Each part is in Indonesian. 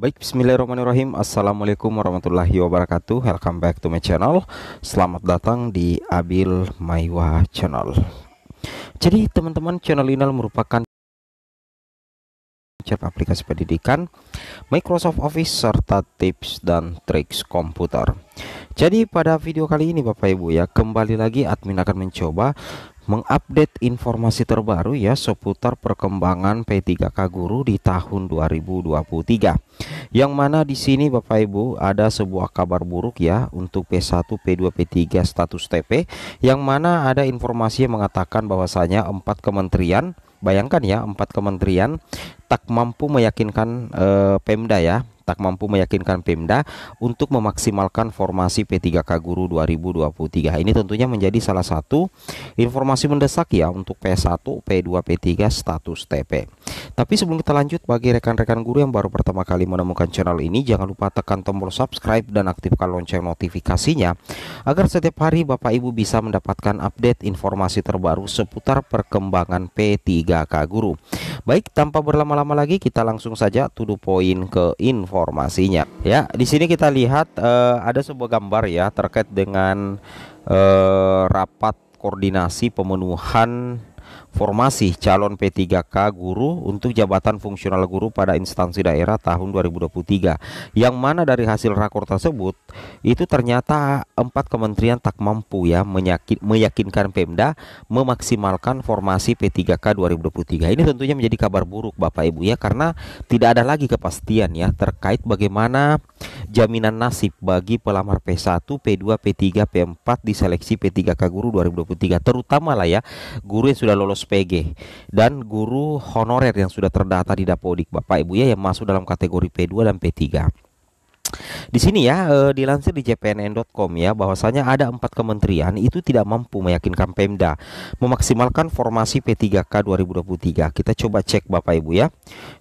Baik, bismillahirrahmanirrahim. Assalamualaikum warahmatullahi wabarakatuh. Welcome back to my channel. Selamat datang di Abil Maiwa Channel. Jadi, teman-teman, channel ini merupakan aplikasi pendidikan, Microsoft Office serta tips dan triks komputer. Jadi pada video kali ini Bapak Ibu ya, kembali lagi admin akan mencoba mengupdate informasi terbaru ya seputar perkembangan P3K Guru di tahun 2023. Yang mana di sini Bapak Ibu ada sebuah kabar buruk ya untuk P1, P2, P3 status TP yang mana ada informasi yang mengatakan bahwasanya empat kementerian Bayangkan ya, empat kementerian tak mampu meyakinkan eh, Pemda ya tak mampu meyakinkan Pemda untuk memaksimalkan formasi P3K Guru 2023. Ini tentunya menjadi salah satu informasi mendesak ya untuk P1, P2, P3 status TP. Tapi sebelum kita lanjut bagi rekan-rekan guru yang baru pertama kali menemukan channel ini jangan lupa tekan tombol subscribe dan aktifkan lonceng notifikasinya agar setiap hari Bapak Ibu bisa mendapatkan update informasi terbaru seputar perkembangan P3K Guru. Baik, tanpa berlama-lama lagi kita langsung saja tuduh poin ke informasinya. Ya, di sini kita lihat uh, ada sebuah gambar ya terkait dengan uh, rapat koordinasi pemenuhan formasi calon P3K guru untuk jabatan fungsional guru pada instansi daerah tahun 2023 yang mana dari hasil rakor tersebut itu ternyata empat kementerian tak mampu ya meyakinkan Pemda memaksimalkan formasi P3K 2023 ini tentunya menjadi kabar buruk Bapak Ibu ya karena tidak ada lagi kepastian ya terkait bagaimana jaminan nasib bagi pelamar P1, P2, P3, P4 di seleksi P3K guru 2023 terutama lah ya guru yang sudah lolos PG dan guru honorer yang sudah terdata di Dapodik Bapak Ibu ya yang masuk dalam kategori P2 dan P3. Di sini ya e, dilansir di jpnn.com ya bahwasanya ada empat kementerian itu tidak mampu meyakinkan Pemda memaksimalkan formasi P3K 2023. Kita coba cek Bapak Ibu ya.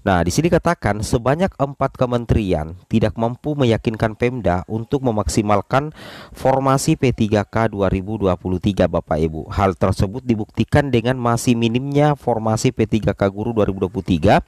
Nah, di sini katakan sebanyak empat kementerian tidak mampu meyakinkan Pemda untuk memaksimalkan formasi P3K 2023 Bapak Ibu. Hal tersebut dibuktikan dengan masih minimnya formasi P3K guru 2023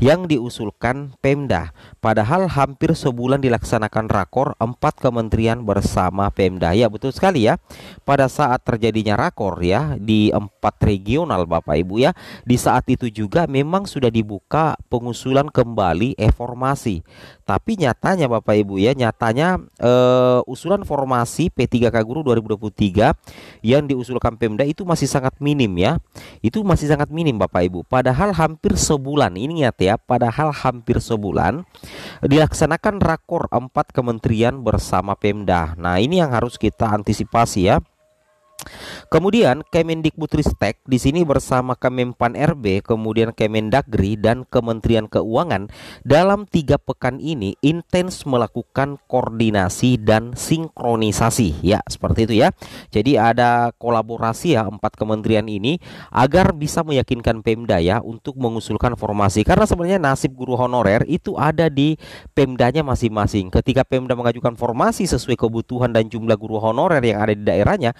yang diusulkan Pemda. Padahal hampir sebulan dilaksanakan mengadakan rakor empat kementerian bersama Pemda. Ya, betul sekali ya. Pada saat terjadinya rakor ya di empat regional Bapak Ibu ya, di saat itu juga memang sudah dibuka pengusulan kembali reformasi. Tapi nyatanya Bapak Ibu ya, nyatanya eh, usulan formasi P3K Guru 2023 yang diusulkan Pemda itu masih sangat minim ya. Itu masih sangat minim Bapak Ibu. Padahal hampir sebulan ini ingat ya, padahal hampir sebulan dilaksanakan rakor 4 rapat kementerian bersama Pemda. Nah, ini yang harus kita antisipasi ya. Kemudian Kemendikbudristek di sini bersama Kemenpan RB, kemudian Kemendagri dan Kementerian Keuangan dalam tiga pekan ini intens melakukan koordinasi dan sinkronisasi ya seperti itu ya. Jadi ada kolaborasi ya empat kementerian ini agar bisa meyakinkan Pemda ya untuk mengusulkan formasi karena sebenarnya nasib guru honorer itu ada di Pemdanya masing-masing. Ketika Pemda mengajukan formasi sesuai kebutuhan dan jumlah guru honorer yang ada di daerahnya,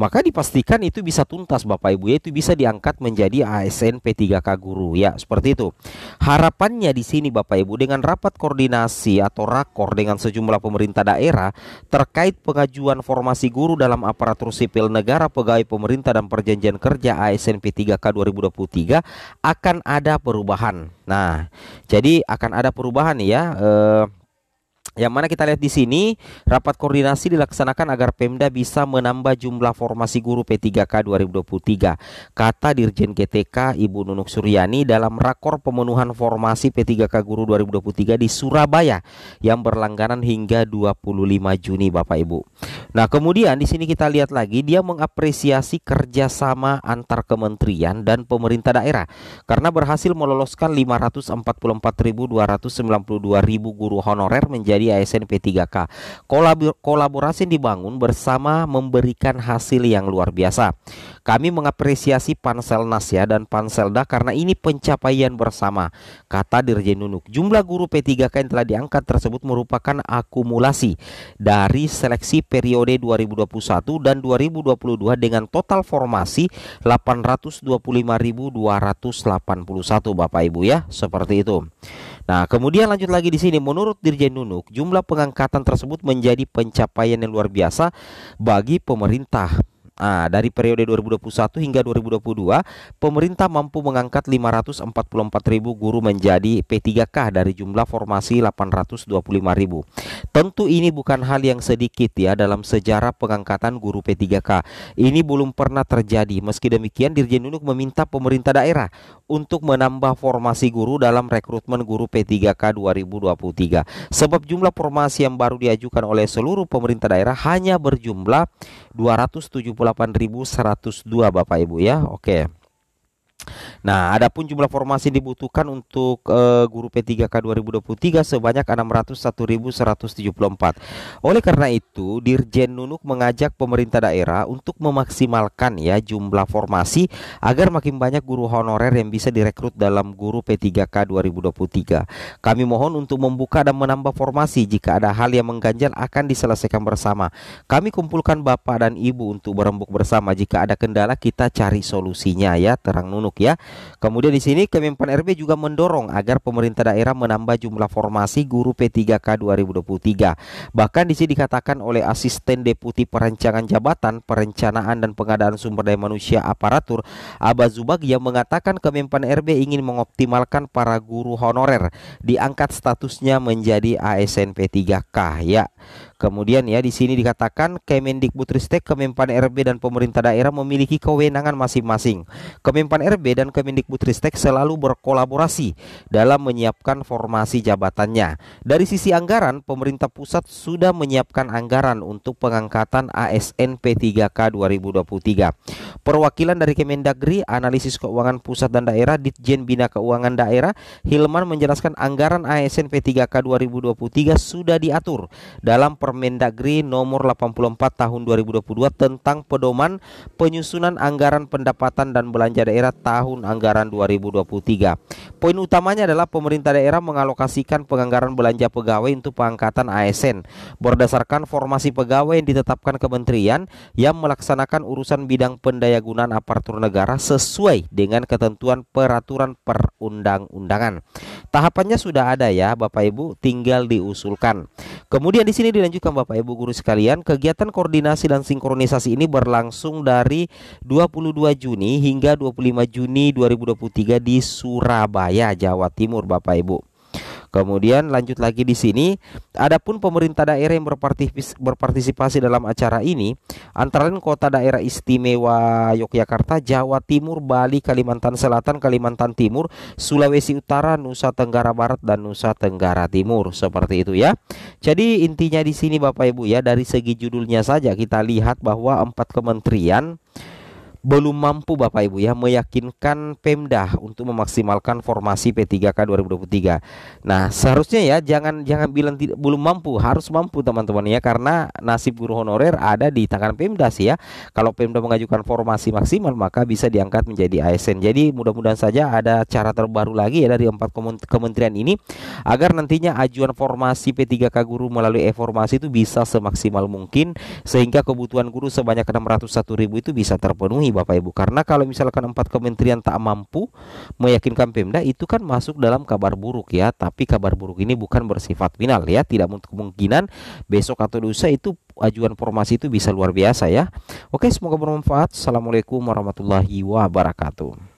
maka dipastikan pastikan itu bisa tuntas Bapak Ibu ya itu bisa diangkat menjadi ASN P3K guru ya seperti itu. Harapannya di sini Bapak Ibu dengan rapat koordinasi atau rakor dengan sejumlah pemerintah daerah terkait pengajuan formasi guru dalam aparatur sipil negara pegawai pemerintah dan perjanjian kerja ASN P3K 2023 akan ada perubahan. Nah, jadi akan ada perubahan ya eh, yang mana kita lihat di sini, rapat koordinasi dilaksanakan agar Pemda bisa menambah jumlah formasi guru P3K 2023. Kata Dirjen GTK Ibu Nunuk Suryani dalam rakor pemenuhan formasi P3K guru 2023 di Surabaya yang berlangganan hingga 25 Juni Bapak Ibu. Nah, kemudian di sini kita lihat lagi dia mengapresiasi kerjasama antar kementerian dan pemerintah daerah karena berhasil meloloskan 544.292.000 guru honorer menjadi menjadi ASN P3K. kolaborasi dibangun bersama memberikan hasil yang luar biasa. Kami mengapresiasi Pansel ya dan Panselda karena ini pencapaian bersama, kata Dirjen Nunuk. Jumlah guru P3K yang telah diangkat tersebut merupakan akumulasi dari seleksi periode 2021 dan 2022 dengan total formasi 825.281 Bapak Ibu ya, seperti itu. Nah, kemudian lanjut lagi di sini menurut Dirjen Nunuk, jumlah pengangkatan tersebut menjadi pencapaian yang luar biasa bagi pemerintah Nah, dari periode 2021 hingga 2022, pemerintah mampu mengangkat 544.000 guru menjadi P3K dari jumlah formasi 825.000. Tentu ini bukan hal yang sedikit ya dalam sejarah pengangkatan guru P3K. Ini belum pernah terjadi. Meski demikian, Dirjen Nunuk meminta pemerintah daerah untuk menambah formasi guru dalam rekrutmen guru P3K 2023. Sebab jumlah formasi yang baru diajukan oleh seluruh pemerintah daerah hanya berjumlah 270 28.102 Bapak Ibu ya. Oke. Nah, adapun jumlah formasi dibutuhkan untuk uh, guru P3K 2023 sebanyak 601.174. Oleh karena itu, Dirjen Nunuk mengajak pemerintah daerah untuk memaksimalkan ya jumlah formasi agar makin banyak guru honorer yang bisa direkrut dalam guru P3K 2023. Kami mohon untuk membuka dan menambah formasi jika ada hal yang mengganjal akan diselesaikan bersama. Kami kumpulkan Bapak dan Ibu untuk berembuk bersama jika ada kendala kita cari solusinya ya, terang Nunuk masuk ya. Kemudian di sini Kemenpan RB juga mendorong agar pemerintah daerah menambah jumlah formasi guru P3K 2023. Bahkan di sini dikatakan oleh asisten deputi perencanaan jabatan perencanaan dan pengadaan sumber daya manusia aparatur Abah Zubag yang mengatakan Kemenpan RB ingin mengoptimalkan para guru honorer diangkat statusnya menjadi ASN P3K ya. Kemudian ya di sini dikatakan Kemendikbudristek, Kemenpan RB dan pemerintah daerah memiliki kewenangan masing-masing. Kemenpan RB KB dan Kemendikbudristek selalu berkolaborasi dalam menyiapkan formasi jabatannya. Dari sisi anggaran, pemerintah pusat sudah menyiapkan anggaran untuk pengangkatan ASN P3K 2023. Perwakilan dari Kemendagri, analisis keuangan pusat dan daerah Ditjen Bina Keuangan Daerah, Hilman menjelaskan anggaran ASN P3K 2023 sudah diatur dalam Permendagri nomor 84 tahun 2022 tentang pedoman penyusunan anggaran pendapatan dan belanja daerah tahun anggaran 2023. Poin utamanya adalah pemerintah daerah mengalokasikan penganggaran belanja pegawai untuk pengangkatan ASN berdasarkan formasi pegawai yang ditetapkan kementerian yang melaksanakan urusan bidang pendayagunaan aparatur negara sesuai dengan ketentuan peraturan perundang-undangan. Tahapannya sudah ada ya Bapak Ibu, tinggal diusulkan. Kemudian di sini dilanjutkan Bapak Ibu guru sekalian, kegiatan koordinasi dan sinkronisasi ini berlangsung dari 22 Juni hingga 25 Juni Juni 2023 di Surabaya, Jawa Timur, Bapak Ibu. Kemudian lanjut lagi di sini, adapun pemerintah daerah yang berpartisipasi dalam acara ini antara lain kota daerah istimewa Yogyakarta, Jawa Timur, Bali, Kalimantan Selatan, Kalimantan Timur, Sulawesi Utara, Nusa Tenggara Barat dan Nusa Tenggara Timur. Seperti itu ya. Jadi intinya di sini Bapak Ibu ya dari segi judulnya saja kita lihat bahwa empat kementerian belum mampu Bapak Ibu ya meyakinkan Pemda untuk memaksimalkan formasi P3K 2023. Nah, seharusnya ya jangan jangan bilang tidak, belum mampu, harus mampu teman-teman ya karena nasib guru honorer ada di tangan Pemda sih ya. Kalau Pemda mengajukan formasi maksimal maka bisa diangkat menjadi ASN. Jadi mudah-mudahan saja ada cara terbaru lagi ya dari empat kementerian ini agar nantinya ajuan formasi P3K guru melalui e-formasi itu bisa semaksimal mungkin sehingga kebutuhan guru sebanyak 601.000 itu bisa terpenuhi Bapak Ibu karena kalau misalkan empat kementerian tak mampu meyakinkan Pemda itu kan masuk dalam kabar buruk ya tapi kabar buruk ini bukan bersifat final ya tidak untuk kemungkinan besok atau lusa itu ajuan formasi itu bisa luar biasa ya oke semoga bermanfaat Assalamualaikum warahmatullahi wabarakatuh